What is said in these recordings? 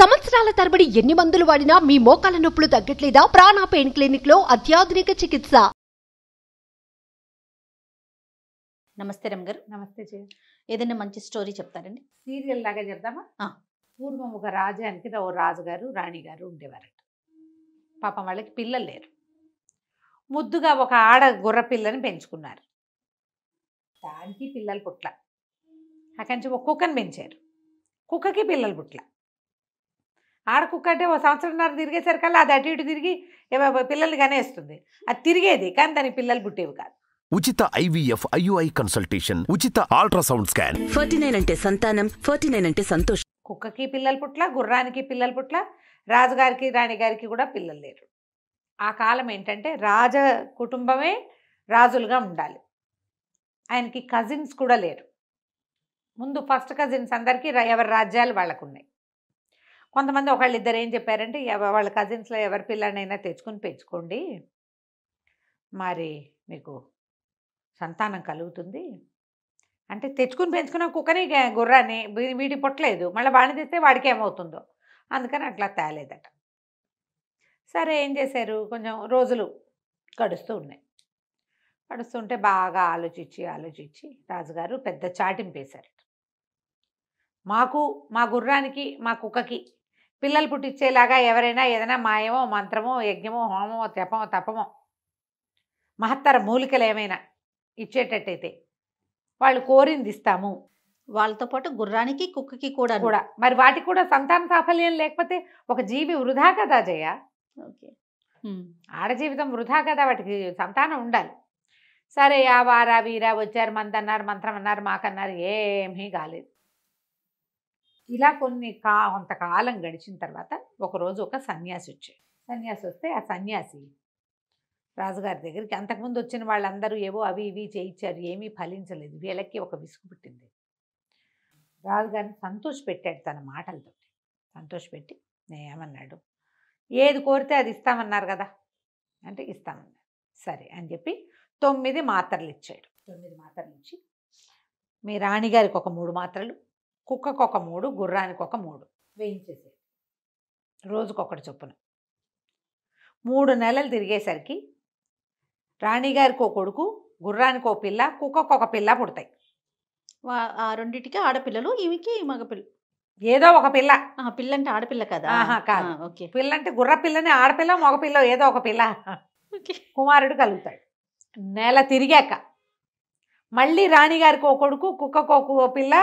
సంవత్సరాల తరబడి ఎన్ని మందులు వాడినా మీ మోకాల నొప్పులు తగ్గట్లేదా ప్రాణ పెయిన్ క్లినిక్ లో అత్యాధునిక చికిత్స నమస్తే రమ్ గారు నమస్తే జయ ఏదైనా మంచి స్టోరీ చెప్తారండి సీరియల్ లాగా చెప్తామా పూర్వం ఒక రాజ్యానికి ఓ రాజుగారు రాణిగారు ఉండేవారట పాపం వాళ్ళకి పిల్లలు లేరు ముద్దుగా ఒక ఆడ గుర్ర పిల్లని పెంచుకున్నారు దానికి పిల్లలు పుట్ల అక్కడి నుంచి ఒక కుక్కని పెంచారు కుక్కకి పిల్లలు పుట్ల ఆడకుక్క అంటే ఓ సంవత్సరంన్నర తిరిగేసరికల్లా అది అటు ఇటు తిరిగి పిల్లలు కనేస్తుంది అది తిరిగేది కానీ దాని పిల్లలు పుట్టేవి కాదు ఉచిత ఐవీఎఫ్ ఐయుఐ కన్సల్టేషన్ ఉచిత అల్ట్రాసౌండ్ స్కాన్ ఫార్టీ నైన్ అంటే సంతానం ఫార్టీ నైన్ అంటే సంతోషం కుక్కకి పిల్లలు పుట్ల గుర్రానికి పిల్లలు పుట్ల రాజుగారికి రాణిగారికి కూడా పిల్లలు లేరు ఆ కాలం ఏంటంటే రాజ కుటుంబమే రాజులుగా ఉండాలి ఆయనకి కజిన్స్ కూడా లేరు ముందు ఫస్ట్ కజిన్స్ అందరికీ ఎవరి రాజ్యాలు వాళ్ళకు ఉన్నాయి కొంతమంది ఒకళ్ళు ఇద్దరు ఏం చెప్పారంటే వాళ్ళ కజిన్స్లో ఎవరి పిల్లనైనా తెచ్చుకొని పెంచుకోండి మరి మీకు సంతానం కలుగుతుంది అంటే తెచ్చుకుని పెంచుకున్న కుక్కని గుర్రాన్ని వీడి పొట్టలేదు మళ్ళీ వాడిని తెస్తే వాడికి ఏమవుతుందో అందుకని అట్లా తేలేదట సరే ఏం చేశారు కొంచెం రోజులు గడుస్తూ ఉన్నాయి గడుస్తుంటే బాగా ఆలోచించి ఆలోచించి రాజుగారు పెద్ద చాటింపేశారు మాకు మా గుర్రానికి మా కుక్కకి పిల్లలు పుట్టించేలాగా ఎవరైనా ఏదైనా మాయమో మంత్రమో యజ్ఞమో హోమమో తెపమో తపమో మహత్తర మూలికలు ఏమైనా ఇచ్చేటట్టయితే వాళ్ళు కోరింది ఇస్తాము వాళ్ళతో పాటు గుర్రానికి కుక్కకి కూడా కూడా మరి వాటికి కూడా సంతాన సాఫల్యం లేకపోతే ఒక జీవి వృధా కదా జయ ఓకే ఆడ జీవితం వృధా కదా వాటికి సంతానం ఉండాలి సరే ఆ వారా వీరా వచ్చారు మందన్నారు మంత్రం అన్నారు మాకన్నారు ఏమీ కాలేదు ఇలా కొన్ని కా కొంతకాలం గడిచిన తర్వాత ఒకరోజు ఒక సన్యాసి వచ్చాడు సన్యాసి వస్తే ఆ సన్యాసి రాజుగారి దగ్గరికి అంతకుముందు వచ్చిన వాళ్ళందరూ ఏవో అవి ఇవి చేయించారు ఏమీ ఫలించలేదు వీళ్ళకి ఒక విసుగు పుట్టింది రాజుగారిని సంతోషపెట్టాడు తన మాటలతో సంతోషపెట్టి ఏమన్నాడు ఏది కోరితే అది ఇస్తామన్నారు కదా అంటే ఇస్తామన్నారు సరే అని చెప్పి తొమ్మిది మాత్రలు ఇచ్చాడు తొమ్మిది మాత్రలు ఇచ్చి మీ రాణిగారికి ఒక మూడు మాత్రలు కుక్కకు ఒక మూడు గుర్రానికి ఒక మూడు వేయించేసేది రోజుకొకటి చొప్పున మూడు నెలలు తిరిగేసరికి రాణిగారికి ఒక కొడుకు గుర్రానికి ఒక పిల్ల కుక్కకు ఒక పిల్ల పుడతాయి ఆ రెండింటికి ఆడపిల్లలు ఈమెకి మగపిల్ల ఏదో ఒక పిల్ల పిల్ల అంటే ఆడపిల్ల కదా ఓకే పిల్ల అంటే గుర్ర పిల్లనే ఆడపిల్ల మగపిల్ల ఏదో ఒక పిల్ల కుమారుడు కలుగుతాడు నెల తిరిగాక మళ్ళీ రాణిగారికి ఓ కొడుకు కుక్కకు ఓ పిల్ల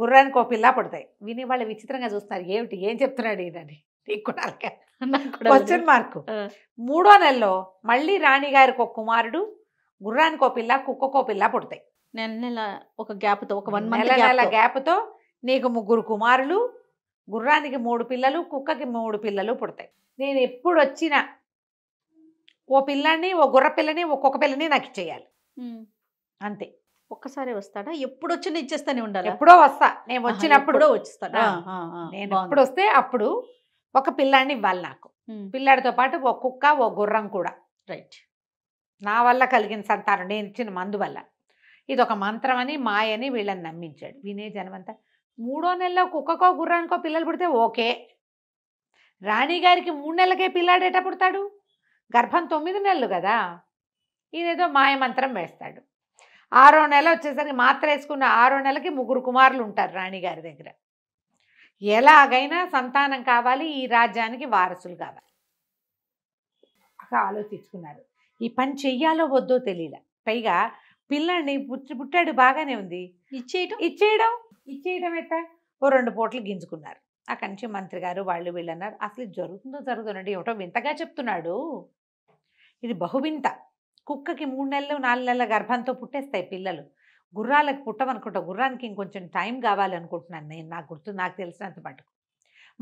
గుర్రానికి ఓ పిల్ల పడతాయి విని వాళ్ళు విచిత్రంగా చూస్తున్నారు ఏమిటి ఏం చెప్తున్నాడు ఈయనని నీకు క్వశ్చన్ మార్క్ మూడో నెలలో మళ్ళీ రాణిగారికి ఒక కుమారుడు గుర్రానికి ఒక పిల్ల కుక్కకు ఒక పిల్ల పుడతాయి నెల నెల ఒక గ్యాప్తో ఒక వన్ నెల నెల గ్యాప్తో నీకు ముగ్గురు కుమారులు గుర్రానికి మూడు పిల్లలు కుక్కకి మూడు పిల్లలు పుడతాయి నేను ఎప్పుడు వచ్చినా ఓ పిల్లని ఓ గుర్ర పిల్లని ఒక్కొక్క పిల్లని నాకు ఇచ్చేయాలి అంతే ఒక్కసారి వస్తాడా ఎప్పుడు వచ్చి ఇచ్చేస్తానే ఉండాలి ఎప్పుడో వస్తా నేను వచ్చినప్పుడు వచ్చేస్తాడా నేను ఎప్పుడు వస్తే అప్పుడు ఒక పిల్లాడిని ఇవ్వాలి నాకు పిల్లాడితో పాటు ఒక కుక్క ఓ గుర్రం కూడా రైట్ నా వల్ల కలిగిన సంతానం నేను ఇచ్చిన మందు వల్ల ఇది ఒక మంత్రం అని మాయని వీళ్ళని నమ్మించాడు వినే జనమంతా మూడో నెలలో కుక్కకో గుర్రానికో పిల్లలు పుడితే ఓకే రాణిగారికి మూడు నెలలకే పిల్లాడేట పుడతాడు గర్భం తొమ్మిది నెలలు కదా మాయ మంత్రం వేస్తాడు ఆరో నెల వచ్చేసరికి మాత్ర వేసుకున్న ఆరో నెలకి ముగ్గురు కుమారులు ఉంటారు రాణిగారి దగ్గర ఎలాగైనా సంతానం కావాలి ఈ రాజ్యానికి వారసులు కావాలి ఆలోచించుకున్నారు ఈ పని చెయ్యాలో వద్దో తెలియలే పైగా పిల్లాడిని పుట్టి పుట్టాడు బాగానే ఉంది ఇచ్చేయటం ఇచ్చేయడం ఇచ్చేయడం ఎట్ట ఓ రెండు పూటలు గింజుకున్నారు అక్కడి నుంచి మంత్రి గారు వాళ్ళు వీళ్ళన్నారు అసలు జరుగుతుందో జరుగుతుందండి ఏమిటో వింతగా చెప్తున్నాడు ఇది బహువింత కుక్కకి మూడు నెలలు నాలుగు నెలల గర్భంతో పుట్టేస్తాయి పిల్లలు గుర్రాలకు పుట్టమనుకుంటా గుర్రానికి ఇంకొంచెం టైం కావాలనుకుంటున్నాను నేను నాకు గుర్తు నాకు తెలిసినంత మటుకు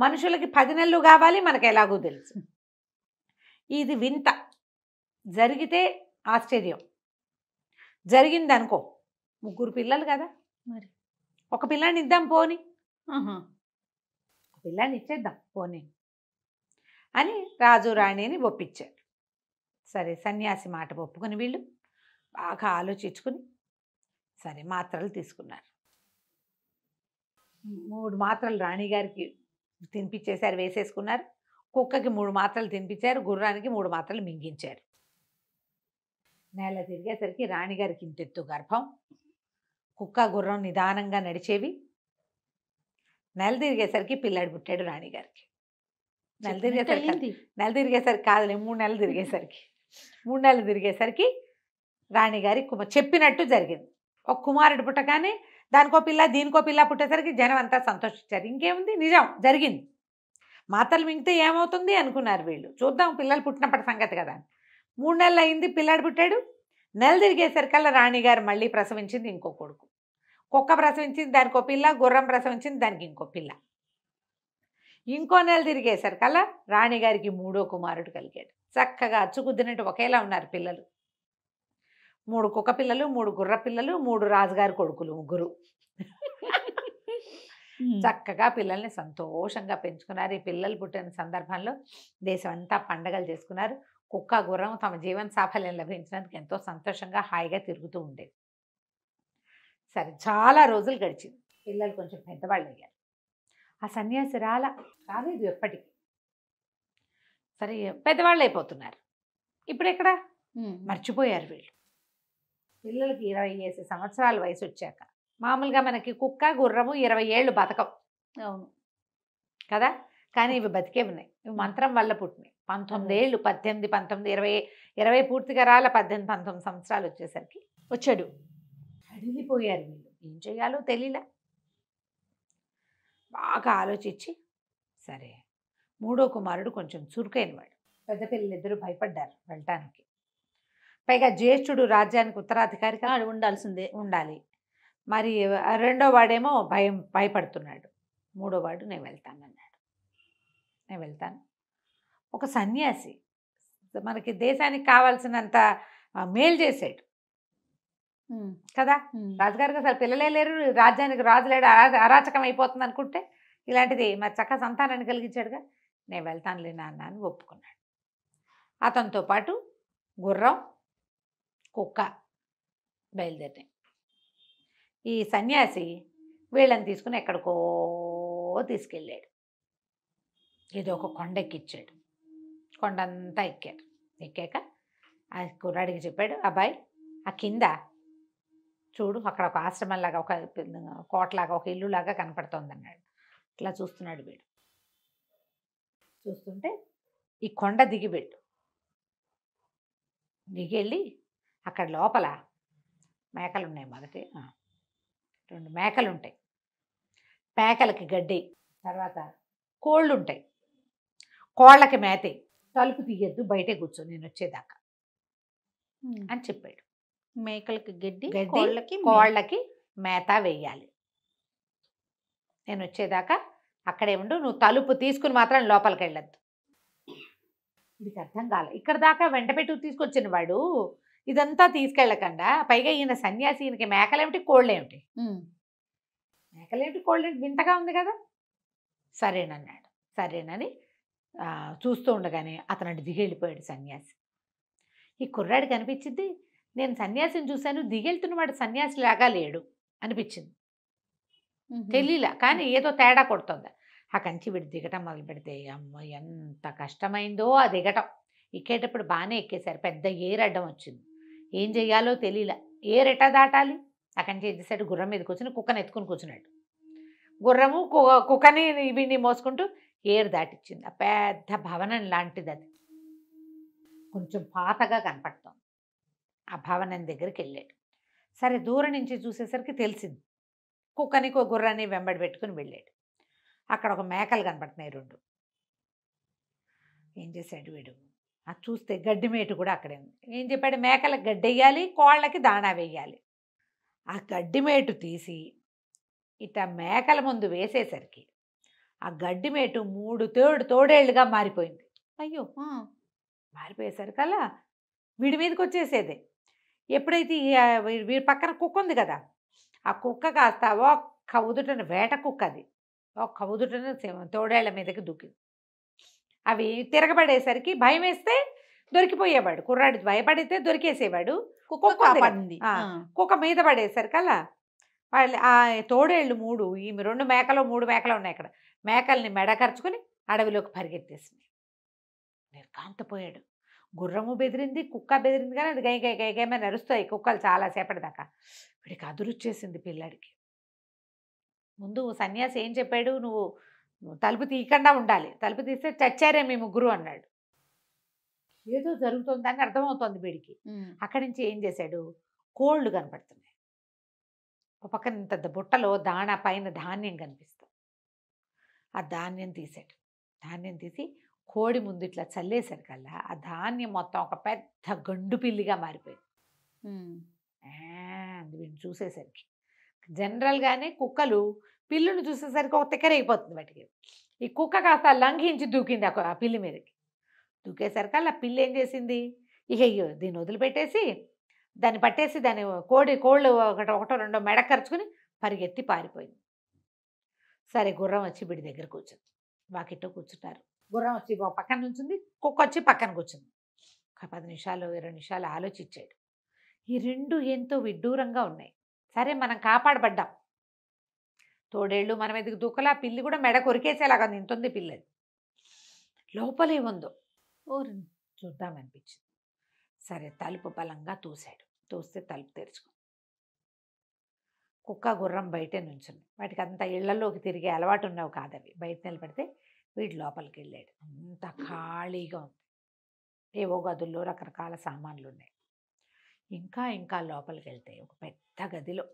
మనుషులకి పది నెలలు కావాలి మనకు ఎలాగో తెలుసు ఇది వింత జరిగితే ఆశ్చర్యం జరిగింది అనుకో ముగ్గురు పిల్లలు కదా మరి ఒక పిల్లాన్ని ఇద్దాం పోని పిల్లాన్ని ఇచ్చేద్దాం పోనీ అని రాజు రాణిని ఒప్పించారు సరే సన్యాసి మాట ఒప్పుకుని వీళ్ళు బాగా ఆలోచించుకుని సరే మాత్రలు తీసుకున్నారు మూడు మాత్రలు రాణిగారికి తినిపించేశారు వేసేసుకున్నారు కుక్కకి మూడు మాత్రలు తినిపించారు గుర్రానికి మూడు మాత్రలు మింగించారు నేల తిరిగేసరికి రాణిగారికి ఇంతెత్తు గర్భం కుక్క గుర్రం నిదానంగా నడిచేవి నెల తిరిగేసరికి పిల్లాడు పుట్టాడు రాణిగారికి నెల తిరిగేసరికి నెల తిరిగేసరికి కాదులే మూడు నెలలు తిరిగేసరికి మూడు నెలలు తిరిగేసరికి రాణిగారి కుమ చెప్పినట్టు జరిగింది ఒక కుమారుడు పుట్టగానే దానికో పిల్ల దీనికో పిల్ల పుట్టేసరికి జనం అంతా సంతోషించారు ఇంకేముంది నిజం జరిగింది మాతలు మింగితే ఏమవుతుంది అనుకున్నారు వీళ్ళు చూద్దాం పిల్లలు పుట్టినప్పటి సంగతి కదా మూడు నెలలు అయింది పిల్లాడు పుట్టాడు నెల తిరిగేసరికల్లా రాణిగారు మళ్ళీ ప్రసవించింది ఇంకో కొడుకు కుక్క ప్రసవించింది దానికో పిల్ల గుర్రం ప్రసవించింది దానికి ఇంకో పిల్ల ఇంకో నెల తిరిగేసరికల్లా రాణిగారికి మూడో కుమారుడు కలిగాడు చక్కగా అచ్చుకుద్దినట్టు ఒకేలా ఉన్నారు పిల్లలు మూడు కుక్క పిల్లలు మూడు గుర్ర పిల్లలు మూడు రాజుగారి కొడుకులు ముగ్గురు చక్కగా పిల్లల్ని సంతోషంగా పెంచుకున్నారు ఈ పిల్లలు పుట్టిన సందర్భంలో దేశం అంతా పండగలు చేసుకున్నారు కుక్క గుర్రం తమ జీవన సాఫల్యం లభించినందుకు ఎంతో సంతోషంగా హాయిగా తిరుగుతూ ఉండేది సరే చాలా రోజులు గడిచింది పిల్లలు కొంచెం పెద్దవాళ్ళు అయ్యారు ఆ సన్యాసి రాల రాలేదు ఎప్పటికీ సరే పెద్దవాళ్ళు అయిపోతున్నారు ఇప్పుడు ఎక్కడ మర్చిపోయారు వీళ్ళు పిల్లలకి ఇరవై వేసి సంవత్సరాల వయసు వచ్చాక మామూలుగా మనకి కుక్క గుర్రము ఇరవై ఏళ్ళు బతకం అవును కదా కానీ ఇవి బతికే ఉన్నాయి ఇవి మంత్రం వల్ల పుట్టినాయి పంతొమ్మిది ఏళ్ళు పద్దెనిమిది పంతొమ్మిది ఇరవై ఇరవై పూర్తిగా రాల పద్దెనిమిది పంతొమ్మిది సంవత్సరాలు వచ్చేసరికి వచ్చాడు అడిగిపోయారు వీళ్ళు ఏం చేయాలో తెలియలే బాగా ఆలోచించి సరే మూడో కుమారుడు కొంచెం చురుకైనవాడు పెద్ద పిల్లలు ఇద్దరు భయపడ్డారు వెళ్ళటానికి పైగా జ్యేష్ఠుడు రాజ్యానికి ఉత్తరాధికారిగా ఉండాల్సిందే ఉండాలి మరి రెండో వాడేమో భయం భయపడుతున్నాడు మూడో వాడు నేను వెళ్తాను అన్నాడు నేను వెళ్తాను ఒక సన్యాసి మనకి దేశానికి కావాల్సినంత మేలు చేశాడు కదా రాజుగారికి అసలు పిల్లలే లేరు రాజ్యానికి రాజు లేడు అరాచకం అయిపోతుంది అనుకుంటే ఇలాంటిది మరి చక్క సంతానాన్ని కలిగించాడుగా నేను వెళ్తానులే నాన్న అని ఒప్పుకున్నాడు అతనితో పాటు గుర్రం కుక్క బయలుదేరినాయి ఈ సన్యాసి వీళ్ళని తీసుకుని ఎక్కడికో తీసుకెళ్ళాడు ఏదో ఒక కొండ ఎక్కిచ్చాడు కొండంతా ఎక్కారు ఎక్కాక ఆ కుర్రాడికి చెప్పాడు అబ్బాయి ఆ కింద చూడు అక్కడ ఒక ఆశ్రమంలాగా ఒక కోటలాగా ఒక ఇల్లులాగా కనపడుతుంది అన్నాడు ఇట్లా చూస్తున్నాడు వీడు చూస్తుంటే ఈ కొండ దిగి వెళ్ళి అక్కడ లోపల మేకలు ఉన్నాయి మొదటి రెండు మేకలు ఉంటాయి మేకలకి గడ్డి తర్వాత కోళ్ళు ఉంటాయి కోళ్ళకి మేతే తలుపు తీయద్దు బయటే కూర్చో నేను వచ్చేదాకా అని చెప్పాడు మేకలకి గడ్డి గడ్డి కోళ్ళకి మేత వేయాలి నేను వచ్చేదాకా అక్కడే ఉండు నువ్వు తలుపు తీసుకుని మాత్రం లోపలికి వెళ్ళద్దు ఇది అర్థం కాలే ఇక్కడ దాకా వెంటపెట్టు తీసుకొచ్చిన వాడు ఇదంతా తీసుకెళ్ళకుండా పైగా ఈయన సన్యాసి ఈయనకి మేకలేమిటి కోళ్ళేమిటి మేకలేమిటి కోళ్ళేమిటి వింతగా ఉంది కదా సరేనన్నాడు సరేనని చూస్తూ ఉండగానే అతను దిగి వెళ్ళిపోయాడు సన్యాసి ఈ కుర్రాడు కనిపించింది నేను సన్యాసిని చూశాను దిగెళ్తున్న వాడు సన్యాసి లాగా లేడు అనిపించింది తెలియలా కానీ ఏదో తేడా కొడుతుంది ఆ కంచి వీడు దిగటం మొదలు పెడితే అమ్మ ఎంత కష్టమైందో ఆ దిగటం ఎక్కేటప్పుడు బాగానే ఎక్కేశారు పెద్ద ఏర్ అడ్డం వచ్చింది ఏం చెయ్యాలో తెలియలా ఏరు ఎటా దాటాలి అక్కడి నుంచి ఎద్దేసాడు గుర్రం మీద కూర్చుని కుక్కను ఎత్తుకుని కూర్చున్నాడు గుర్రము కుక్కని వీడిని మోసుకుంటూ ఏరు దాటిచ్చింది ఆ పెద్ద భవనం లాంటిది అది కొంచెం పాతగా కనపడుతుంది ఆ భవనం దగ్గరికి వెళ్ళాడు సరే దూరం నుంచి చూసేసరికి తెలిసింది కుక్కనికో గుర్రాన్ని వెంబడి పెట్టుకుని వెళ్ళాడు అక్కడ ఒక మేకలు కనపడుతున్నాయి రెండు ఏం చేశాడు వీడు అది చూస్తే గడ్డి మేటు కూడా అక్కడే ఉంది ఏం చెప్పాడు మేకలకు గడ్డి వేయాలి కోళ్ళకి దాణా వేయాలి ఆ గడ్డి మేటు తీసి ఇట మేకల ముందు వేసేసరికి ఆ గడ్డి మేటు మూడు తోడు తోడేళ్లుగా మారిపోయింది అయ్యో మారిపోయేసరికల్లా వీడి మీదకి వచ్చేసేదే ఎప్పుడైతే వీరి పక్కన కుక్క ఉంది కదా ఆ కుక్క కాస్త ఒక్క ఉదుటన వేట కుక్క అది ఒక్క ఉదుటన తోడేళ్ల మీదకి దూకింది అవి తిరగబడేసరికి భయం వేస్తే దొరికిపోయేవాడు కుర్రాడికి భయపడితే దొరికేసేవాడు కుక్క కుక్క మీద పడేసరికి అలా వాళ్ళు ఆ తోడేళ్ళు మూడు ఈమె రెండు మేకలు మూడు మేకలు ఉన్నాయి ఇక్కడ మేకల్ని మెడకరుచుకుని అడవిలోకి పరిగెత్తేసింది నిర్కాంతపోయాడు గుర్రము బెదిరింది కుక్క బెదిరింది కానీ అది గై గై గై గైమని నరుస్తాయి కుక్కలు చాలాసేపటి దాకా వీడికి అదురుచ్చేసింది పిల్లాడికి ముందు సన్యాసి ఏం చెప్పాడు నువ్వు తలుపు తీయకుండా ఉండాలి తలుపు తీస్తే చచ్చారే మీ ముగ్గురు అన్నాడు ఏదో జరుగుతుందని అర్థమవుతోంది వీడికి అక్కడి నుంచి ఏం చేశాడు కోళ్ళు కనపడుతున్నాయి ఒక పక్కన ఇంత బుట్టలో దాణ పైన ధాన్యం కనిపిస్తుంది ఆ ధాన్యం తీసాడు ధాన్యం తీసి కోడి ముందు ఇట్లా చల్లేసరికల్లా ఆ ధాన్యం మొత్తం ఒక పెద్ద గండు పిల్లిగా మారిపోయింది అది వీళ్ళు చూసేసరికి జనరల్గానే కుక్కలు పిల్లును చూసేసరికి ఒక తిక్కరైపోతుంది వాటికి ఈ కుక్క కాస్త లంఘించి దూకింది ఆ పిల్లి మీదకి దూకేసరికి అలా పిల్లి ఏం చేసింది ఇక దీన్ని వదిలిపెట్టేసి దాన్ని పట్టేసి దాని కోడి కోళ్ళు ఒకటి ఒకటో రెండో మెడ ఖర్చుకుని పరిగెత్తి పారిపోయింది సరే గుర్రం వచ్చి బిడి దగ్గర కూర్చుంది వాకిట్టో కూర్చుంటారు గుర్రం వచ్చి పక్కన నుంచింది కుక్క వచ్చి పక్కన కూర్చుంది ఒక పది నిమిషాలు ఇరవై నిమిషాలు ఆలోచించాడు ఈ రెండు ఎంతో విడ్డూరంగా ఉన్నాయి సరే మనం కాపాడబడ్డాం తోడేళ్ళు మనం ఎదుగు దూకలా పిల్లి కూడా మెడ కొరికేసేలాగా ఉంది పిల్లది లోపలే ఉందో ఓ చూద్దామనిపించింది సరే తలుపు బలంగా తోసాడు తోస్తే తలుపు తెరుచుకుంది కుక్క గుర్రం బయటే నుంచుంది వాటికి అంత ఇళ్లలోకి తిరిగే అలవాటు ఉన్నవి కాదవి బయట నిలబడితే వీడు లోపలికి వెళ్ళాడు అంత ఖాళీగా ఉంది ఏవో గదుల్లో రకరకాల సామాన్లు ఉన్నాయి ఇంకా ఇంకా లోపలికి వెళ్తే ఒక పెద్ద గదిలో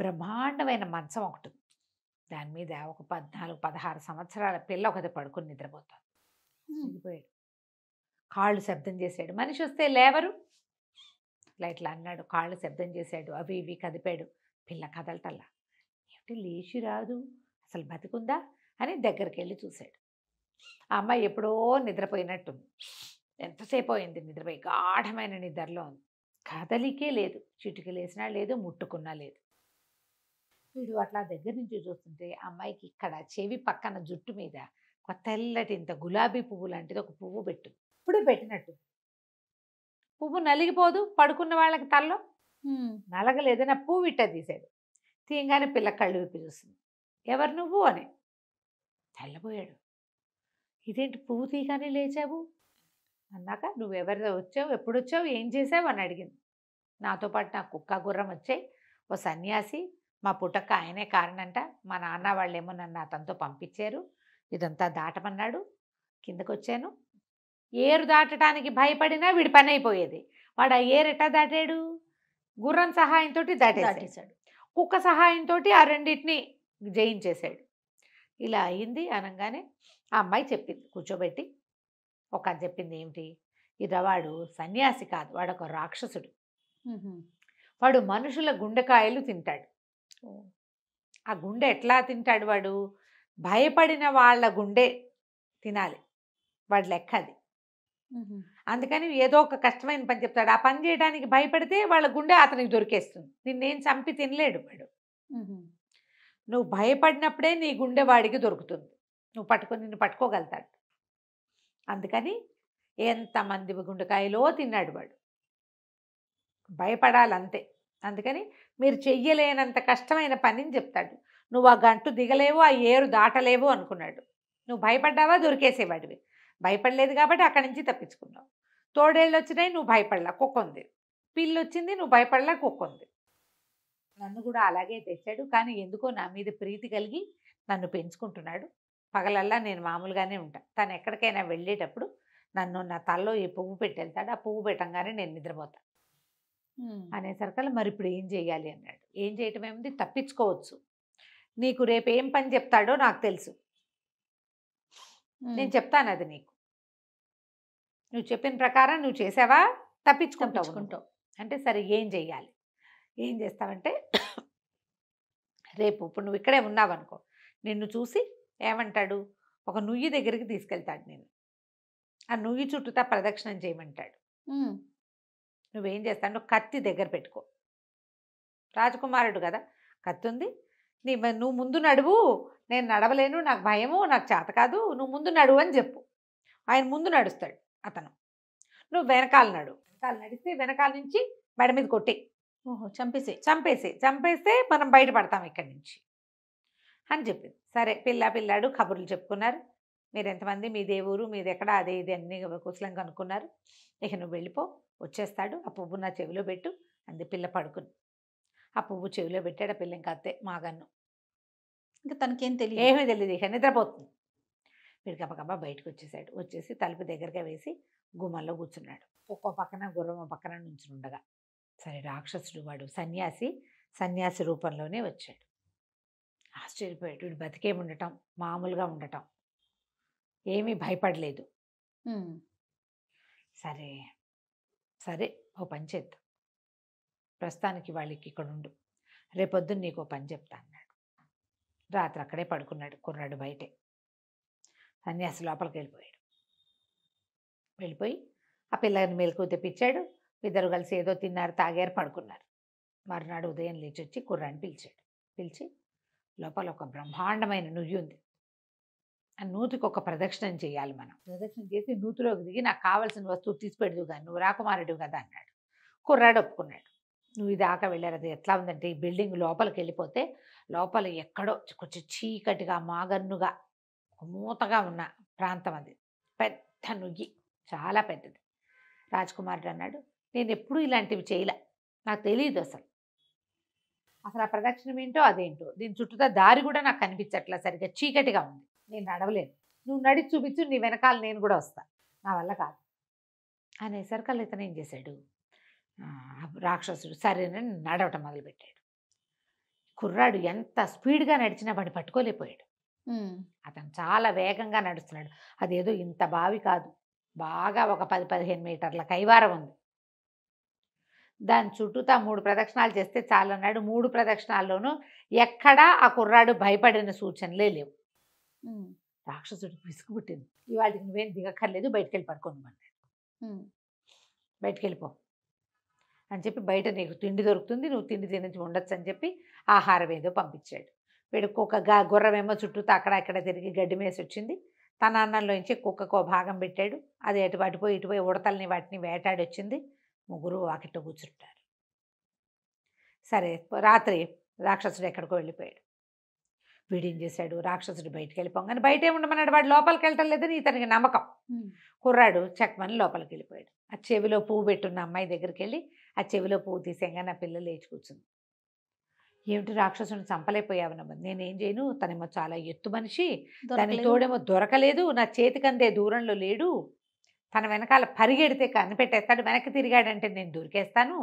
బ్రహ్మాండమైన మంచం ఒకటి ఉంది దాని మీద ఒక పద్నాలుగు పదహారు సంవత్సరాల పిల్ల ఒకటి పడుకుని నిద్రపోతాడు దిగిపోయాడు కాళ్ళు శబ్దం చేశాడు మనిషి వస్తే లేవరు ఇట్లా ఇట్లా అన్నాడు కాళ్ళు శబ్దం చేశాడు అవి ఇవి కదిపాడు పిల్ల కదలటల్లా ఏమిటి లేచి రాదు అసలు బతికుందా అని దగ్గరికి వెళ్ళి చూశాడు ఆ అమ్మాయి ఎప్పుడో నిద్రపోయినట్టుంది ఎంతసేపు అయింది నిద్రపోయి గాఢమైన నిద్రలో ఉంది కదలికే లేదు చిటికి లేసినా లేదు ముట్టుకున్నా లేదు వీడు అట్లా దగ్గర నుంచి చూస్తుంటే అమ్మాయికి ఇక్కడ చెవి పక్కన జుట్టు మీద కొత్త ఇంత గులాబీ పువ్వు లాంటిది ఒక పువ్వు పెట్టు ఇప్పుడు పెట్టినట్టు పువ్వు నలిగిపోదు పడుకున్న వాళ్ళకి తల్లో నలగలేదని పువ్వు ఇట్ట తీసాడు తీయంగానే పిల్ల కళ్ళు విప్పి చూస్తుంది ఎవరు నువ్వు అని వెళ్ళబోయాడు ఇదేంటి పువ్వు తీగానే లేచావు అన్నాక నువ్వు వచ్చావు ఎప్పుడు వచ్చావు ఏం చేసావు అని అడిగింది నాతో పాటు నా కుక్క గుర్రం వచ్చాయి ఓ సన్యాసి మా పుట్టక్క ఆయనే కారణంట మా నాన్న వాళ్ళేమో నన్ను అతనితో పంపించారు ఇదంతా దాటమన్నాడు కిందకు వచ్చాను ఏరు దాటడానికి భయపడినా వీడి పని అయిపోయేది వాడు ఆ ఏరు ఎట్టా దాటాడు గుర్రం సహాయంతో దాటేసాడు కుక్క సహాయంతో ఆ రెండింటిని జయించేశాడు ఇలా అయింది అనగానే ఆ అమ్మాయి చెప్పింది కూర్చోబెట్టి ఒక చెప్పింది ఏమిటి ఇదవాడు సన్యాసి కాదు వాడు ఒక రాక్షసుడు వాడు మనుషుల గుండెకాయలు తింటాడు ఆ గుండె ఎట్లా తింటాడు వాడు భయపడిన వాళ్ళ గుండె తినాలి వాడు లెక్క అది అందుకని ఏదో ఒక కష్టమైన పని చెప్తాడు ఆ పని చేయడానికి భయపడితే వాళ్ళ గుండె అతనికి దొరికేస్తుంది నిన్నేం చంపి తినలేడు వాడు నువ్వు భయపడినప్పుడే నీ గుండె వాడికి దొరుకుతుంది నువ్వు పట్టుకొని నిన్ను పట్టుకోగలుగుతాడు అందుకని ఎంతమంది గుండెకాయలో తిన్నాడు వాడు భయపడాలి అంతే అందుకని మీరు చెయ్యలేనంత కష్టమైన పనిని చెప్తాడు నువ్వు ఆ గంటు దిగలేవు ఆ ఏరు దాటలేవు అనుకున్నాడు నువ్వు భయపడ్డావా దొరికేసేవాడివి భయపడలేదు కాబట్టి అక్కడి నుంచి తప్పించుకున్నావు తోడేళ్ళు వచ్చినాయి నువ్వు భయపడలా కుక్క ఉంది పిల్లు వచ్చింది నువ్వు భయపడలా కుక్క ఉంది నన్ను కూడా అలాగే తెచ్చాడు కానీ ఎందుకో నా మీద ప్రీతి కలిగి నన్ను పెంచుకుంటున్నాడు పగలల్లా నేను మామూలుగానే ఉంటాను తను ఎక్కడికైనా వెళ్ళేటప్పుడు నన్ను నా తల్లో ఈ పువ్వు పెట్టెళ్తాడు ఆ పువ్వు పెట్టంగానే నేను నిద్రపోతాను అనేసరికల్లా మరి ఇప్పుడు ఏం చేయాలి అన్నాడు ఏం చేయటం ఏముంది తప్పించుకోవచ్చు నీకు రేపు ఏం పని చెప్తాడో నాకు తెలుసు నేను చెప్తాను అది నీకు నువ్వు చెప్పిన ప్రకారం నువ్వు చేసావా తప్పించుకుంటావు అంటే సరే ఏం చెయ్యాలి ఏం చేస్తావంటే రేపు ఇప్పుడు నువ్వు ఇక్కడే ఉన్నావనుకో నిన్ను చూసి ఏమంటాడు ఒక నుయ్యి దగ్గరికి తీసుకెళ్తాడు నేను ఆ నుయ్యి చుట్టూతా ప్రదక్షిణం చేయమంటాడు నువ్వేం చేస్తావు నువ్వు కత్తి దగ్గర పెట్టుకో రాజకుమారుడు కదా కత్తి ఉంది నీ నువ్వు ముందు నడువు నేను నడవలేను నాకు భయము నాకు చేత కాదు నువ్వు ముందు నడువు అని చెప్పు ఆయన ముందు నడుస్తాడు అతను నువ్వు వెనకాల నడు వెనకాల నడిస్తే వెనకాల నుంచి మెడ మీద కొట్టి చంపేసి చంపేసి చంపేస్తే మనం బయటపడతాం ఇక్కడి నుంచి అని చెప్పింది సరే పిల్ల పిల్లాడు కబుర్లు చెప్పుకున్నారు మీరు ఎంతమంది మీ దేవురు మీది ఎక్కడ అదే ఇది అన్ని కుశలం కనుక్కున్నారు ఇక నువ్వు వెళ్ళిపో వచ్చేస్తాడు ఆ పువ్వు నా చెవిలో పెట్టు అంది పిల్ల పడుకుని ఆ పువ్వు చెవిలో పెట్టాడు ఆ పిల్ల ఇంకా అత్తే మాగన్ను ఇంకా తనకేం తెలియదు ఏమీ తెలియదు ఇక నిద్రపోతుంది వీడు గబగబా బయటకు వచ్చేసాడు వచ్చేసి తలుపు దగ్గరగా వేసి గుమ్మల్లో కూర్చున్నాడు ఒక్కో పక్కన గుర్రం పక్కన ఉండగా సరే రాక్షసుడు వాడు సన్యాసి సన్యాసి రూపంలోనే వచ్చాడు ఆశ్చర్యపోయాడు వీడు బతికే ఉండటం మామూలుగా ఉండటం ఏమీ భయపడలేదు సరే సరే ఓ పని చేద్దాం ప్రస్తుతానికి వాళ్ళకి ఇక్కడ ఉండు రేపొద్దు నీకు పని చెప్తా అన్నాడు రాత్రి అక్కడే పడుకున్నాడు కుర్రాడు బయటే సన్యాసి లోపలికి వెళ్ళిపోయాడు వెళ్ళిపోయి ఆ పిల్లని మెలకు తెప్పించాడు ఇద్దరు కలిసి ఏదో తిన్నారు తాగారు పడుకున్నారు మర్నాడు ఉదయం లేచి వచ్చి కుర్రాన్ని పిలిచాడు పిలిచి లోపల ఒక బ్రహ్మాండమైన నుయ్యి ఉంది ఆ నూతికి ఒక ప్రదక్షిణం చేయాలి మనం ప్రదక్షిణం చేసి నూతిలోకి దిగి నాకు కావాల్సిన వస్తువు తీసిపెడదు కానీ నువ్వు రాకుమారుడు కదా అన్నాడు కుర్రాడు ఒప్పుకున్నాడు నువ్వు దాకా వెళ్ళారు అది ఎట్లా ఉందంటే ఈ బిల్డింగ్ లోపలికి వెళ్ళిపోతే లోపల ఎక్కడో కొంచెం చీకటిగా మాగన్నుగా మూతగా ఉన్న ప్రాంతం అది పెద్ద నుయ్యి చాలా పెద్దది రాజ్కుమారుడు అన్నాడు నేను ఎప్పుడూ ఇలాంటివి చేయలే నాకు తెలియదు అసలు అసలు ఆ ప్రదక్షిణం ఏంటో అదేంటో దీని చుట్టూ దారి కూడా నాకు కనిపించట్లా సరిగ్గా చీకటిగా ఉంది నేను నడవలేను నువ్వు నడిచి చూపించు నీ వెనకాల నేను కూడా వస్తా నా వల్ల కాదు అనేసరికల్లా ఇతను ఏం చేశాడు రాక్షసుడు సరేనని నడవటం మొదలుపెట్టాడు కుర్రాడు ఎంత స్పీడ్గా నడిచినా వాడిని పట్టుకోలేకపోయాడు అతను చాలా వేగంగా నడుస్తున్నాడు అదేదో ఇంత బావి కాదు బాగా ఒక పది పదిహేను మీటర్ల కైవారం ఉంది దాని చుట్టూ తా మూడు ప్రదక్షిణాలు చేస్తే చాలు అన్నాడు మూడు ప్రదక్షిణాల్లోనూ ఎక్కడా ఆ కుర్రాడు భయపడిన సూచనలే లేవు రాక్షసుడు విసుగుబుట్టింది ఇవాళ నువ్వేం దిగక్కర్లేదు బయటకు వెళ్ళి పడుకోమన్నాడు బయటికి వెళ్ళిపో అని చెప్పి బయట నీకు తిండి దొరుకుతుంది నువ్వు తిండి తినించి ఉండొచ్చు అని చెప్పి ఆహారం ఏదో పంపించాడు వీడు కుక్క గా గుర్రమేమో చుట్టూ అక్కడ ఇక్కడ తిరిగి గడ్డి మేసి వచ్చింది తన అన్నంలోంచి కుక్కకు భాగం పెట్టాడు అది ఎటు అటుపోయి ఇటుపోయి ఉడతల్ని వాటిని వేటాడొచ్చింది ముగ్గురు వాకిట్లో కూర్చుంటారు సరే రాత్రి రాక్షసుడు ఎక్కడికో వెళ్ళిపోయాడు వీడేం చేశాడు రాక్షసుడు బయటికి వెళ్ళిపోగానే బయట ఏముండమన్నాడు వాడు లోపలికి వెళ్ళటం లేదని ఇతనికి నమ్మకం కుర్రాడు చక్మని లోపలికి వెళ్ళిపోయాడు ఆ చెవిలో పువ్వు పెట్టున్న అమ్మాయి దగ్గరికి వెళ్ళి ఆ చెవిలో పువ్వు తీసేయంగా నా పిల్లలు లేచి కూర్చుంది ఏమిటి రాక్షసుని చంపలేకపోయావనమ్మ నేనేం చేయను తనేమో చాలా ఎత్తు మనిషి దాని తోడేమో దొరకలేదు నా చేతికందే దూరంలో లేడు తన వెనకాల పరిగెడితే కనిపెట్టేస్తాడు వెనక్కి తిరిగాడంటే నేను దొరికేస్తాను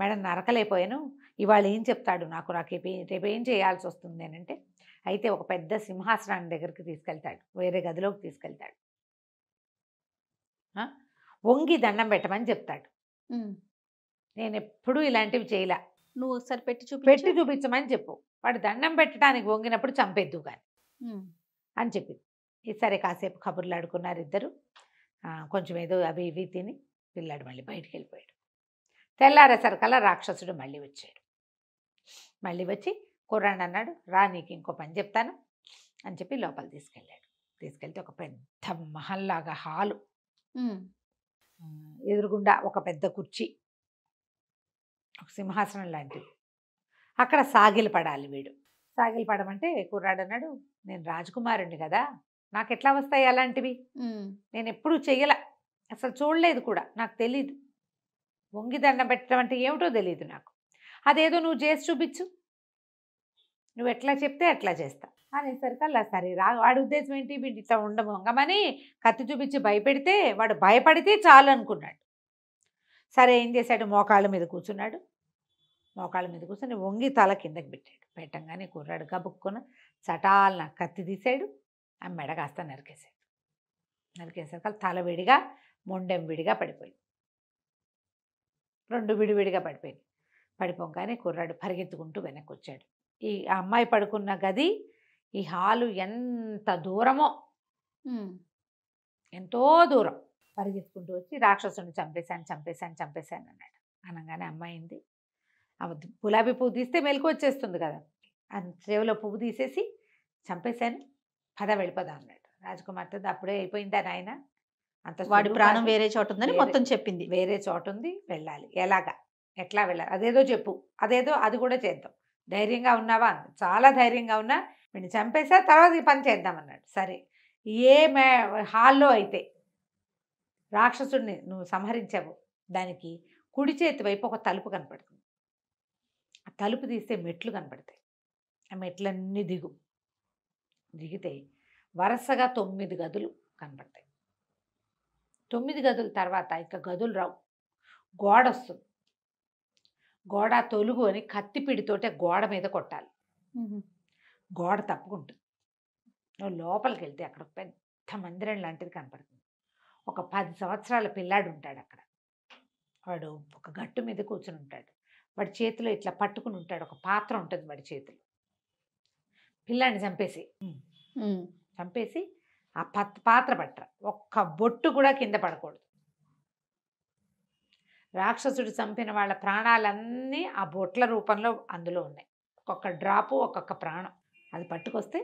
మేడం నరకలేపోయాను ఇవాళ ఏం చెప్తాడు నాకు నాకు రేపు ఏం చేయాల్సి వస్తుంది అని అంటే అయితే ఒక పెద్ద సింహాసనాన్ని దగ్గరికి తీసుకెళ్తాడు వేరే గదిలోకి తీసుకెళ్తాడు వంగి దండం పెట్టమని చెప్తాడు నేను ఎప్పుడూ ఇలాంటివి చేయలే నువ్వు ఒకసారి పెట్టి చూపి పెట్టి చూపించమని చెప్పు వాడు దండం పెట్టడానికి వంగినప్పుడు చంపేద్దు కానీ అని చెప్పింది సరే కాసేపు కబుర్లు ఆడుకున్నారు ఇద్దరు కొంచెం ఏదో అవి ఇవి తిని పిల్లాడు మళ్ళీ బయటికి వెళ్ళిపోయాడు తెల్లారేసరికల్లా రాక్షసుడు మళ్ళీ వచ్చాడు మళ్ళీ వచ్చి కుర్రాడు అన్నాడు రా నీకు ఇంకో పని చెప్తాను అని చెప్పి లోపల తీసుకెళ్ళాడు తీసుకెళ్తే ఒక పెద్ద మహల్లాగా హాలు ఎదురుగుండా ఒక పెద్ద కుర్చీ ఒక సింహాసనం లాంటిది అక్కడ సాగిలు పడాలి వీడు సాగిలు పడమంటే కుర్రాడు అన్నాడు నేను రాజకుమారుణ్ణి కదా నాకు ఎట్లా వస్తాయి అలాంటివి నేను ఎప్పుడూ చెయ్యల అసలు చూడలేదు కూడా నాకు తెలీదు వంగి దండ పెట్టడం అంటే ఏమిటో తెలియదు నాకు అదేదో నువ్వు చేసి చూపించు నువ్వు ఎట్లా చెప్తే అట్లా చేస్తా అలా సరే రా వాడి ఉద్దేశం ఏంటి వీడి ఇట్లా వంగమని కత్తి చూపించి భయపెడితే వాడు భయపడితే చాలు అనుకున్నాడు సరే ఏం చేశాడు మోకాళ్ళ మీద కూర్చున్నాడు మోకాళ్ళ మీద కూర్చొని వంగి తల కిందకి పెట్టాడు పెట్టంగానే కుర్రాడు కబుక్కున చటాలన కత్తి తీశాడు ఆ మెడ కాస్త నరికేసాడు నరికేసరికి తల విడిగా మొండెం విడిగా పడిపోయి రెండు విడివిడిగా పడిపోయింది పడిపోగానే కుర్రాడు పరిగెత్తుకుంటూ వెనక్కి వచ్చాడు ఈ అమ్మాయి పడుకున్న గది ఈ హాలు ఎంత దూరమో ఎంతో దూరం పరిగెత్తుకుంటూ వచ్చి రాక్షసుని చంపేశాను చంపేశాను చంపేశాను అన్నాడు అనగానే అమ్మాయి అమ్మాయింది గులాబీ పువ్వు తీస్తే మెలకు వచ్చేస్తుంది కదా సేవలో పువ్వు తీసేసి చంపేశాను పద వెళ్ళిపోదాం అన్నాడు రాజకుమార్తె అప్పుడే అయిపోయిందా నాయన అంత వాడి ప్రాణం వేరే చోట ఉందని మొత్తం చెప్పింది వేరే చోట ఉంది వెళ్ళాలి ఎలాగా ఎట్లా వెళ్ళాలి అదేదో చెప్పు అదేదో అది కూడా చేద్దాం ధైర్యంగా ఉన్నావా చాలా ధైర్యంగా ఉన్నా వీడిని చంపేసా తర్వాత ఈ పని చేద్దాం అన్నాడు సరే ఏ మే హాల్లో అయితే రాక్షసుడిని నువ్వు సంహరించావు దానికి కుడి చేతి వైపు ఒక తలుపు కనపడుతుంది ఆ తలుపు తీస్తే మెట్లు కనపడతాయి ఆ మెట్లన్నీ దిగు దిగితే వరుసగా తొమ్మిది గదులు కనపడతాయి తొమ్మిది గదుల తర్వాత ఇక గదులు రావు గోడ వస్తుంది గోడ తొలుగు అని కత్తిపీడితోటే గోడ మీద కొట్టాలి గోడ తప్పుకుంటుంది నువ్వు లోపలికి వెళ్తే అక్కడ పెద్ద మందిరం లాంటిది కనపడుతుంది ఒక పది సంవత్సరాల పిల్లాడు ఉంటాడు అక్కడ వాడు ఒక గట్టు మీద కూర్చుని ఉంటాడు వాడి చేతిలో ఇట్లా పట్టుకుని ఉంటాడు ఒక పాత్ర ఉంటుంది వాడి చేతిలో పిల్లాన్ని చంపేసి చంపేసి ఆ పత్ పాత్ర పట్ట ఒక్క బొట్టు కూడా కింద పడకూడదు రాక్షసుడు చంపిన వాళ్ళ ప్రాణాలన్నీ ఆ బొట్ల రూపంలో అందులో ఉన్నాయి ఒక్కొక్క డ్రాపు ఒక్కొక్క ప్రాణం అది పట్టుకొస్తే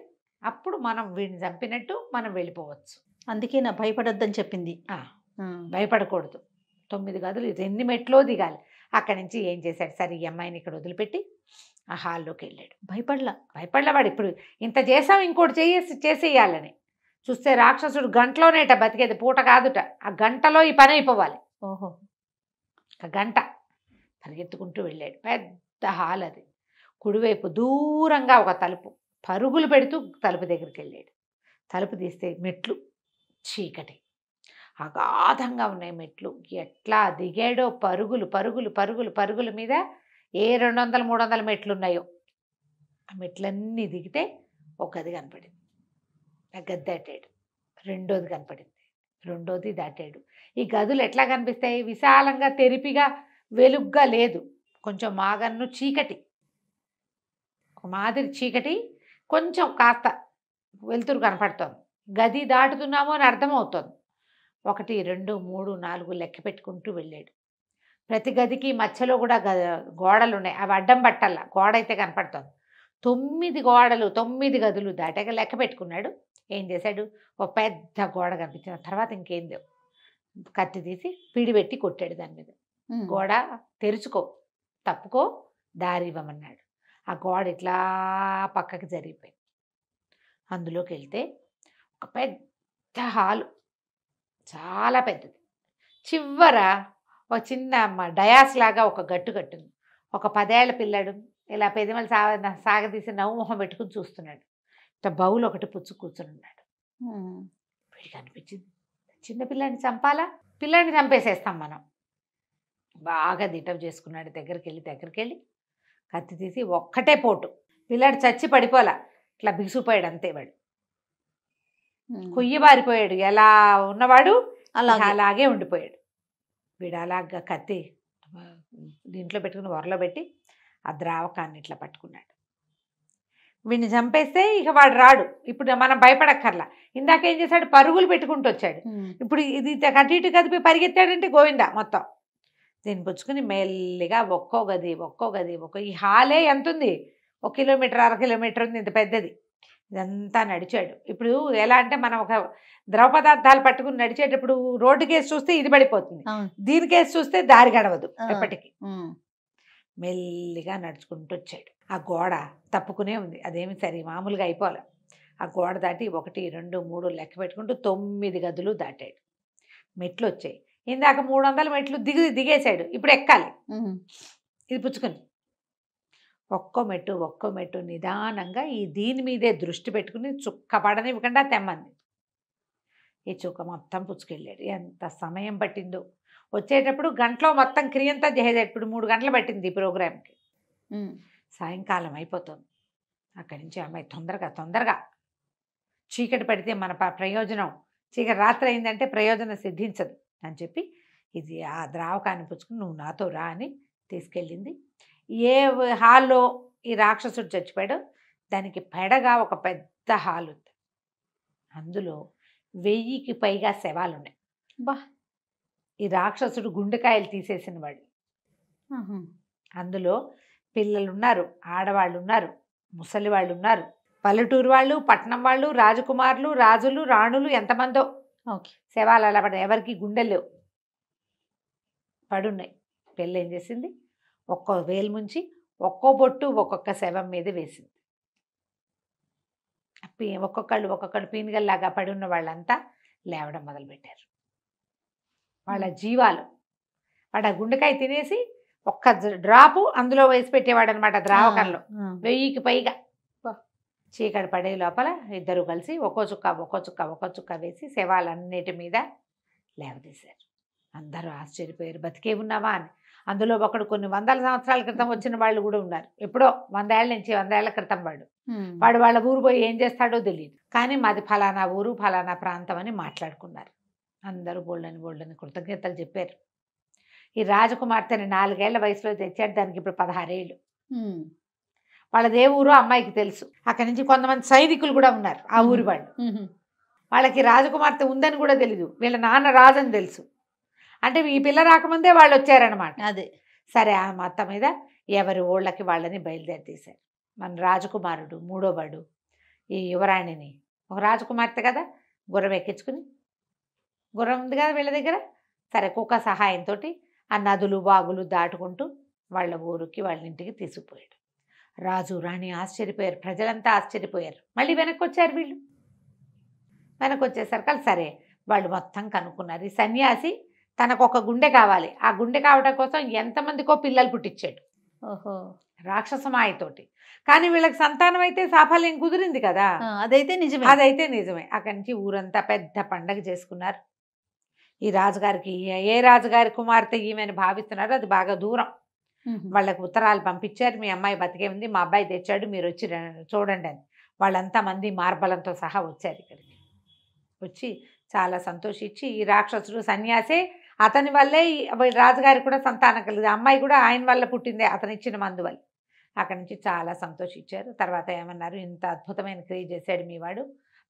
అప్పుడు మనం వీడిని చంపినట్టు మనం వెళ్ళిపోవచ్చు అందుకే నా భయపడొద్దని చెప్పింది భయపడకూడదు తొమ్మిది గదులు ఎన్ని మెట్లో దిగాలి అక్కడి నుంచి ఏం చేశాడు సరే ఈ అమ్మాయిని ఇక్కడ వదిలిపెట్టి ఆ హాల్లోకి వెళ్ళాడు భయపడలా భయపడలేవాడు ఇప్పుడు ఇంత చేసాం ఇంకోటి చేసి చేసేయాలని చూస్తే రాక్షసుడు గంటలోనేట బతికేది పూట కాదుట ఆ గంటలో ఈ పని అయిపోవాలి ఓహో ఒక గంట పరిగెత్తుకుంటూ వెళ్ళాడు పెద్ద హాల్ అది కుడివైపు దూరంగా ఒక తలుపు పరుగులు పెడుతూ తలుపు దగ్గరికి వెళ్ళాడు తలుపు తీస్తే మెట్లు చీకటి అగాధంగా ఉన్నాయి మెట్లు ఎట్లా దిగాడో పరుగులు పరుగులు పరుగులు పరుగుల మీద ఏ రెండు వందల మూడు వందల మెట్లు ఉన్నాయో ఆ మెట్లన్నీ దిగితే ఒక గది కనపడింది ఆ గది దాటాడు రెండోది కనపడింది రెండోది దాటాడు ఈ గదులు ఎట్లా కనిపిస్తాయి విశాలంగా తెరిపిగా వెలుగ్గా లేదు కొంచెం మాగన్ను చీకటి ఒక మాదిరి చీకటి కొంచెం కాస్త వెలుతురు కనపడుతోంది గది దాటుతున్నామో అని అర్థమవుతోంది ఒకటి రెండు మూడు నాలుగు లెక్క పెట్టుకుంటూ వెళ్ళాడు ప్రతి గదికి మధ్యలో కూడా గోడలు ఉన్నాయి అవి అడ్డం పట్టల్లా గోడ అయితే కనపడుతుంది తొమ్మిది గోడలు తొమ్మిది గదులు దాటాక లెక్క పెట్టుకున్నాడు ఏం చేశాడు ఒక పెద్ద గోడ కనిపించిన తర్వాత ఇంకేం లేవు కత్తి తీసి పిడి పెట్టి కొట్టాడు దాని మీద గోడ తెరుచుకో తప్పుకో దారి ఇవ్వమన్నాడు ఆ గోడ ఇట్లా పక్కకి జరిగిపోయింది అందులోకి వెళ్తే ఒక పెద్ద హాలు చాలా పెద్దది చివర ఒక చిన్న డయాస్ లాగా ఒక గట్టు కట్టుంది ఒక పదేళ్ల పిల్లడు ఇలా పెదిమలు సాగ సాగదీసి నవ్వుమొహం పెట్టుకుని చూస్తున్నాడు ఇట్లా బౌల్ ఒకటి పుచ్చు కూర్చుని ఉన్నాడు వీడికి అనిపించింది చిన్న పిల్లాడిని చంపాలా పిల్లాడిని చంపేసేస్తాం మనం బాగా దిటప్ చేసుకున్నాడు దగ్గరికి వెళ్ళి దగ్గరికి వెళ్ళి కత్తి తీసి ఒక్కటే పోటు పిల్లాడు చచ్చి పడిపోలా ఇట్లా బిగుసిపోయాడు అంతే వాడు కుయ్యి బారిపోయాడు ఎలా ఉన్నవాడు అలాగే ఉండిపోయాడు విడాలాగా కత్తి దీంట్లో పెట్టుకుని వరలో పెట్టి ఆ ద్రావకాన్ని ఇట్లా పట్టుకున్నాడు వీడిని చంపేస్తే ఇక వాడు రాడు ఇప్పుడు మనం భయపడక్కర్లా ఇందాక ఏం చేశాడు పరుగులు పెట్టుకుంటూ వచ్చాడు ఇప్పుడు ఇది కటు ఇటు కదిపి పరిగెత్తాడంటే గోవింద మొత్తం దీన్ని పుచ్చుకుని మెల్లిగా ఒక్కో గది ఒక్కో గది ఒక్కో ఈ హాలే ఎంత ఉంది ఒక కిలోమీటర్ అర కిలోమీటర్ ఉంది ఇంత పెద్దది ఇదంతా నడిచాడు ఇప్పుడు ఎలా అంటే మనం ఒక ద్రవ పదార్థాలు పట్టుకుని నడిచేటప్పుడు రోడ్డు కేసు చూస్తే ఇది పడిపోతుంది దీని కేసు చూస్తే దారి గడవదు ఎప్పటికీ మెల్లిగా నడుచుకుంటూ వచ్చాడు ఆ గోడ తప్పుకునే ఉంది అదేమి సరే మామూలుగా అయిపోలే ఆ గోడ దాటి ఒకటి రెండు మూడు లెక్క పెట్టుకుంటూ తొమ్మిది గదులు దాటాడు మెట్లు వచ్చాయి ఇందాక మూడు మెట్లు దిగి దిగేశాడు ఇప్పుడు ఎక్కాలి ఇది పుచ్చుకుని ఒక్కో మెట్టు ఒక్కో మెట్టు నిదానంగా ఈ దీని మీదే దృష్టి పెట్టుకుని చుక్క పడనివ్వకుండా తెమ్మంది ఈ చుక్క మొత్తం పుచ్చుకెళ్ళాడు ఎంత సమయం పట్టిందో వచ్చేటప్పుడు గంటలో మొత్తం క్రియంతా చేసేది ఇప్పుడు మూడు గంటలు పట్టింది ఈ ప్రోగ్రామ్కి సాయంకాలం అయిపోతుంది అక్కడి నుంచి అమ్మాయి తొందరగా తొందరగా చీకటి పడితే మన ప్రయోజనం చీకటి రాత్రి అయిందంటే ప్రయోజనం సిద్ధించదు అని చెప్పి ఇది ఆ ద్రావకాన్ని పుచ్చుకుని నువ్వు నాతో రా అని తీసుకెళ్ళింది ఏ హాల్లో ఈ రాక్షసుడు చచ్చిపోయాడు దానికి పెడగా ఒక పెద్ద హాల్ ఉంది అందులో వెయ్యికి పైగా శవాలు ఉన్నాయి బా ఈ రాక్షసుడు గుండెకాయలు తీసేసిన వాడు అందులో పిల్లలు ఉన్నారు ఆడవాళ్ళు ఉన్నారు ముసలి వాళ్ళు ఉన్నారు పల్లెటూరు వాళ్ళు పట్నం వాళ్ళు రాజకుమారులు రాజులు రాణులు ఎంతమందో శవాలు అలా పడ్డాయి ఎవరికి గుండెలు పడున్నాయి పెళ్ళి ఏం చేసింది ఒక్కో వేలు ముంచి ఒక్కో బొట్టు ఒక్కొక్క శవం మీద వేసింది ఒక్కొక్కళ్ళు ఒక్కొక్కళ్ళు పీనుగల్లాగా పడి ఉన్న వాళ్ళంతా లేవడం మొదలుపెట్టారు వాళ్ళ జీవాలు వాడు ఆ గుండెకాయ తినేసి ఒక్క డ్రాపు అందులో వేసి పెట్టేవాడు అనమాట ద్రావకంలో వెయ్యికి పైగా చీకటి పడే లోపల ఇద్దరు కలిసి ఒక్కో చుక్క ఒక్కో చుక్క ఒక్కో చుక్క వేసి శవాలన్నిటి మీద లేవదీశారు అందరూ ఆశ్చర్యపోయారు బతికే ఉన్నావా అని అందులో ఒకడు కొన్ని వందల సంవత్సరాల క్రితం వచ్చిన వాళ్ళు కూడా ఉన్నారు ఎప్పుడో వందేళ్ల నుంచి వందేళ్ల క్రితం వాడు వాడు వాళ్ళ ఊరు పోయి ఏం చేస్తాడో తెలియదు కానీ మాది ఫలానా ఊరు ఫలానా ప్రాంతం అని మాట్లాడుకున్నారు అందరూ బోల్డని బోల్డని కృతజ్ఞతలు చెప్పారు ఈ రాజకుమార్తెని నాలుగేళ్ల వయసులో తెచ్చాడు దానికి ఇప్పుడు పదహారేళ్ళు వాళ్ళదే ఊరు అమ్మాయికి తెలుసు అక్కడి నుంచి కొంతమంది సైనికులు కూడా ఉన్నారు ఆ ఊరి వాళ్ళు వాళ్ళకి రాజకుమార్తె ఉందని కూడా తెలీదు వీళ్ళ నాన్న రాజని తెలుసు అంటే ఈ పిల్ల రాకముందే వాళ్ళు వచ్చారనమాట అదే సరే ఆ మొత్తం మీద ఎవరి ఊళ్ళకి వాళ్ళని బయలుదేరి తీశారు మన రాజకుమారుడు మూడోవాడు ఈ యువరాణిని ఒక రాజకుమార్తె కదా గుర్రం ఎక్కించుకుని గుర్రం ఉంది కదా వీళ్ళ దగ్గర సరే కుక్క సహాయంతో ఆ నదులు బాగులు దాటుకుంటూ వాళ్ళ ఊరికి వాళ్ళ ఇంటికి తీసుకుపోయాడు రాజు రాణి ఆశ్చర్యపోయారు ప్రజలంతా ఆశ్చర్యపోయారు మళ్ళీ వెనక్కి వచ్చారు వీళ్ళు వెనక్కి వచ్చేసరికి సరే వాళ్ళు మొత్తం కనుక్కున్నారు ఈ సన్యాసి తనకు ఒక గుండె కావాలి ఆ గుండె కావటం కోసం ఎంతమందికో పిల్లలు పుట్టించాడు ఓహో రాక్షస మాయతోటి కానీ వీళ్ళకి సంతానం అయితే సాఫల్యం కుదిరింది కదా అదైతే నిజమే అదైతే నిజమే అక్కడి నుంచి ఊరంతా పెద్ద పండగ చేసుకున్నారు ఈ రాజుగారికి ఏ రాజుగారి కుమార్తె ఈమెను భావిస్తున్నారో అది బాగా దూరం వాళ్ళకి ఉత్తరాలు పంపించారు మీ అమ్మాయి బతికే ఉంది మా అబ్బాయి తెచ్చాడు మీరు వచ్చి చూడండి అని వాళ్ళంతా మంది మార్బలంతో సహా వచ్చారు ఇక్కడికి వచ్చి చాలా సంతోషించి ఈ రాక్షసుడు సన్యాసే అతని వల్లే రాజుగారికి కూడా సంతానం కలిగింది అమ్మాయి కూడా ఆయన వల్ల పుట్టిందే అతను ఇచ్చిన మందు వల్ల అక్కడి నుంచి చాలా సంతోషించారు తర్వాత ఏమన్నారు ఇంత అద్భుతమైన క్రియ చేశాడు మీ వాడు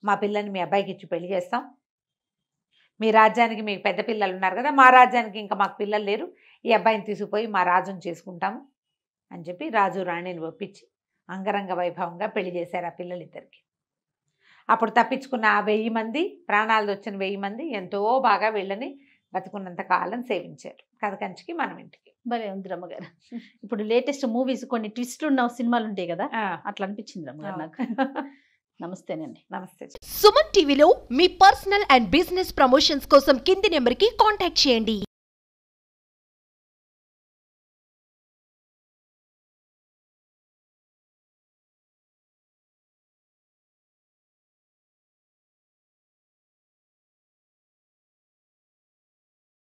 మా పిల్లని మీ అబ్బాయికి ఇచ్చి పెళ్లి చేస్తాం మీ రాజ్యానికి మీకు పెద్ద పిల్లలు ఉన్నారు కదా మా రాజ్యానికి ఇంకా మాకు పిల్లలు లేరు ఈ అబ్బాయిని తీసుకుపోయి మా రాజుని చేసుకుంటాము అని చెప్పి రాజు రాణిని ఒప్పించి అంగరంగ వైభవంగా పెళ్లి చేశారు ఆ పిల్లలిద్దరికి అప్పుడు తప్పించుకున్న ఆ వెయ్యి మంది ప్రాణాలు వచ్చిన వెయ్యి మంది ఎంతో బాగా వీళ్ళని బతుకున్నంత కాలం సేవించారు కథ కంచికి మనం ఇంటికి భలే ఉంది రమ్మగారు ఇప్పుడు లేటెస్ట్ మూవీస్ కొన్ని ట్విస్ట్లు ఉన్న సినిమాలు ఉంటాయి కదా అట్లా అనిపించింది రమ్మగారు నాకు నమస్తేనండి నమస్తే సుమన్ టీవీలో మీ పర్సనల్ అండ్ బిజినెస్ ప్రమోషన్స్ కోసం కింది నెంబర్కి కాంటాక్ట్ చేయండి